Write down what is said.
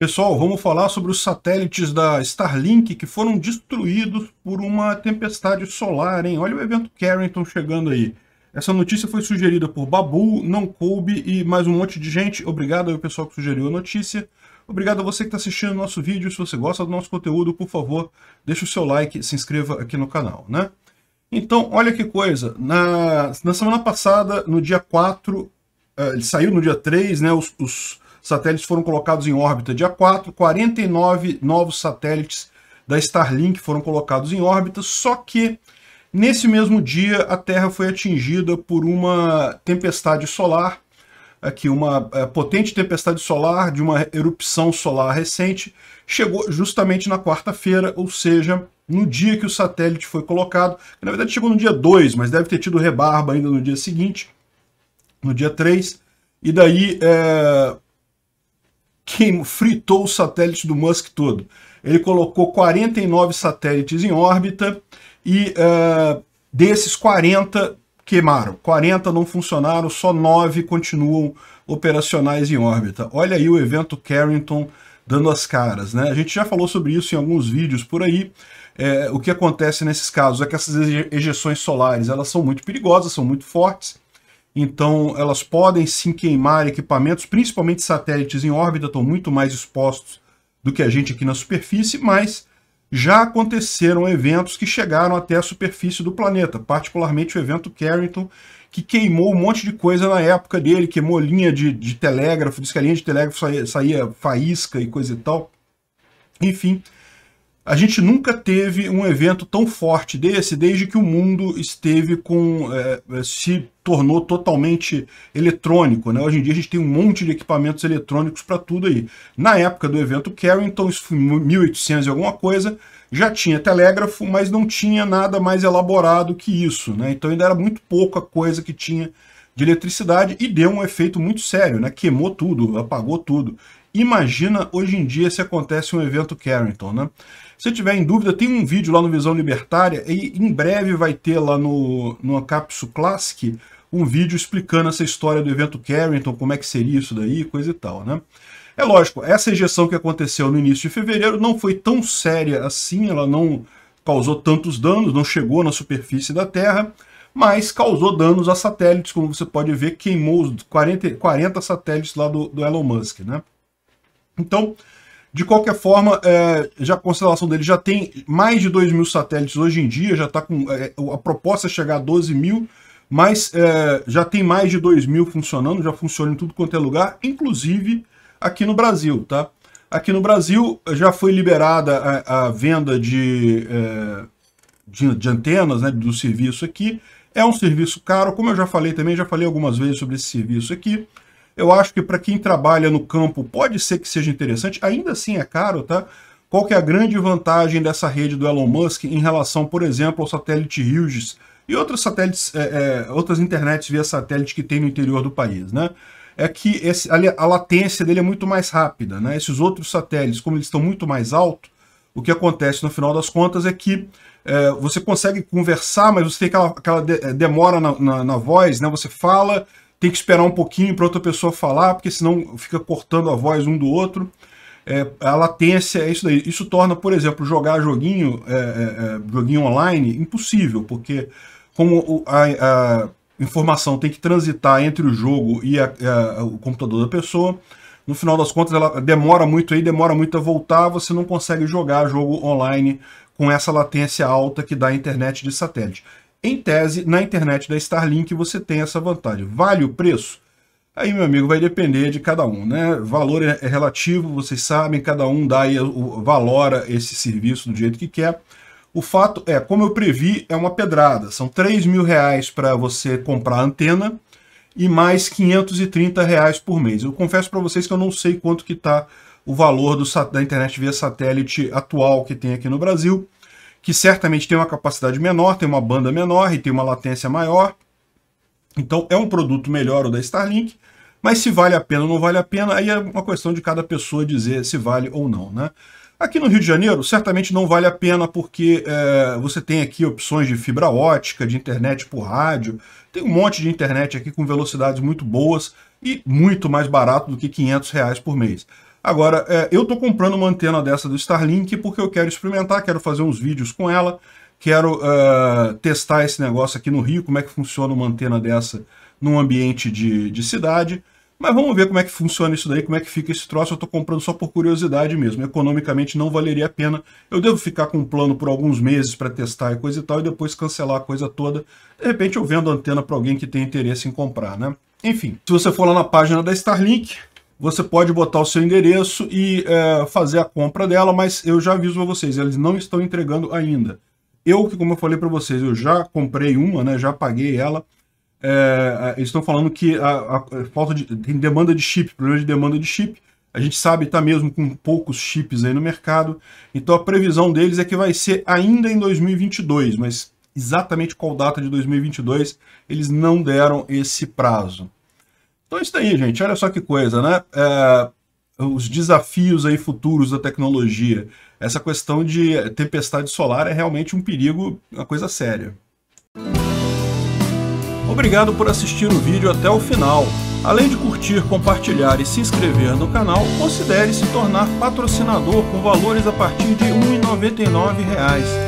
Pessoal, vamos falar sobre os satélites da Starlink que foram destruídos por uma tempestade solar, hein? Olha o evento Carrington chegando aí. Essa notícia foi sugerida por Babu, Não Coube e mais um monte de gente. Obrigado ao pessoal que sugeriu a notícia. Obrigado a você que está assistindo o nosso vídeo. Se você gosta do nosso conteúdo, por favor, deixe o seu like e se inscreva aqui no canal, né? Então, olha que coisa. Na, na semana passada, no dia 4, eh, ele saiu no dia 3, né, os, os Satélites foram colocados em órbita dia 4, 49 novos satélites da Starlink foram colocados em órbita, só que nesse mesmo dia a Terra foi atingida por uma tempestade solar, aqui uma eh, potente tempestade solar de uma erupção solar recente, chegou justamente na quarta-feira, ou seja, no dia que o satélite foi colocado, que na verdade chegou no dia 2, mas deve ter tido rebarba ainda no dia seguinte, no dia 3, e daí é, queimou, fritou o satélite do Musk todo. Ele colocou 49 satélites em órbita e uh, desses 40 queimaram. 40 não funcionaram, só 9 continuam operacionais em órbita. Olha aí o evento Carrington dando as caras, né? A gente já falou sobre isso em alguns vídeos por aí. É, o que acontece nesses casos é que essas ejeções solares elas são muito perigosas, são muito fortes então elas podem sim queimar equipamentos, principalmente satélites em órbita, estão muito mais expostos do que a gente aqui na superfície, mas já aconteceram eventos que chegaram até a superfície do planeta, particularmente o evento Carrington, que queimou um monte de coisa na época dele, queimou linha de, de telégrafo, disse que a linha de telégrafo saía, saía faísca e coisa e tal. Enfim, a gente nunca teve um evento tão forte desse desde que o mundo esteve com. É, é, se tornou totalmente eletrônico. Né? Hoje em dia a gente tem um monte de equipamentos eletrônicos para tudo aí. Na época do evento Carrington, isso foi 1800 e alguma coisa, já tinha telégrafo, mas não tinha nada mais elaborado que isso. Né? Então ainda era muito pouca coisa que tinha de eletricidade e deu um efeito muito sério, né? queimou tudo, apagou tudo. Imagina hoje em dia se acontece um evento Carrington, né? Se tiver em dúvida, tem um vídeo lá no Visão Libertária e em breve vai ter lá no, no Capsu Classic um vídeo explicando essa história do evento Carrington, como é que seria isso daí, coisa e tal, né? É lógico, essa ejeção que aconteceu no início de fevereiro não foi tão séria assim, ela não causou tantos danos, não chegou na superfície da Terra, mas causou danos a satélites, como você pode ver, queimou 40, 40 satélites lá do, do Elon Musk, né? Então, de qualquer forma, é, já a constelação dele já tem mais de 2 mil satélites hoje em dia, já está com. É, a proposta é chegar a 12 mil, mas é, já tem mais de 2 mil funcionando, já funciona em tudo quanto é lugar, inclusive aqui no Brasil, tá? Aqui no Brasil já foi liberada a, a venda de, é, de, de, antenas né, do serviço aqui. É um serviço caro, como eu já falei também, já falei algumas vezes sobre esse serviço aqui. Eu acho que para quem trabalha no campo pode ser que seja interessante, ainda assim é caro, tá? Qual que é a grande vantagem dessa rede do Elon Musk em relação, por exemplo, ao satélite Hughes e outros satélites, é, é, outras internets via satélite que tem no interior do país, né? É que esse, a, a latência dele é muito mais rápida, né? Esses outros satélites, como eles estão muito mais altos, o que acontece no final das contas é que é, você consegue conversar, mas você tem aquela, aquela de, é, demora na, na, na voz, né? Você fala, tem que esperar um pouquinho para outra pessoa falar, porque senão fica cortando a voz um do outro. É, a latência é isso daí. Isso torna, por exemplo, jogar joguinho, é, é, é joguinho online impossível, porque como a, a, informação tem que transitar entre o jogo e a, a, o computador da pessoa, no final das contas ela demora muito aí, demora muito a voltar, você não consegue jogar jogo online com essa latência alta que dá a internet de satélite. Em tese, na internet da Starlink você tem essa vantagem. Vale o preço? Aí, meu amigo, vai depender de cada um, né? Valor é, é relativo, vocês sabem, cada um dá e valora esse serviço do jeito que quer. O fato é, como eu previ, é uma pedrada. São 3 mil reais para você comprar a antena e mais 530 reais por mês. Eu confesso para vocês que eu não sei quanto que está o valor do, da internet via satélite atual que tem aqui no Brasil que certamente tem uma capacidade menor, tem uma banda menor e tem uma latência maior. Então é um produto melhor o da Starlink, mas se vale a pena ou não vale a pena, aí é uma questão de cada pessoa dizer se vale ou não. Né? Aqui no Rio de Janeiro, certamente não vale a pena porque é, você tem aqui opções de fibra ótica, de internet por rádio, tem um monte de internet aqui com velocidades muito boas e muito mais barato do que 500 reais por mês. Agora, é, eu estou comprando uma antena dessa do Starlink porque eu quero experimentar, quero fazer uns vídeos com ela, quero uh, testar esse negócio aqui no Rio, como é que funciona uma antena dessa num ambiente de, de cidade. Mas vamos ver como é que funciona isso daí, como é que fica esse troço. Eu estou comprando só por curiosidade mesmo. Economicamente não valeria a pena. Eu devo ficar com um plano por alguns meses para testar e coisa e tal, e depois cancelar a coisa toda. De repente eu vendo a antena para alguém que tem interesse em comprar, né? Enfim, se você for lá na página da Starlink, você pode botar o seu endereço e é, fazer a compra dela, mas eu já aviso a vocês, eles não estão entregando ainda. Eu, que como eu falei para vocês, eu já comprei uma, né, já paguei ela, é, estão falando que a, a, falta de tem demanda de chip, problema de demanda de chip, a gente sabe está mesmo com poucos chips aí no mercado, então a previsão deles é que vai ser ainda em 2022, mas exatamente qual data de 2022 eles não deram esse prazo. Então é isso aí, gente. Olha só que coisa, né? É, os desafios aí futuros da tecnologia. Essa questão de tempestade solar é realmente um perigo, uma coisa séria. Obrigado por assistir o vídeo até o final. Além de curtir, compartilhar e se inscrever no canal, considere se tornar patrocinador com valores a partir de R$ 1,99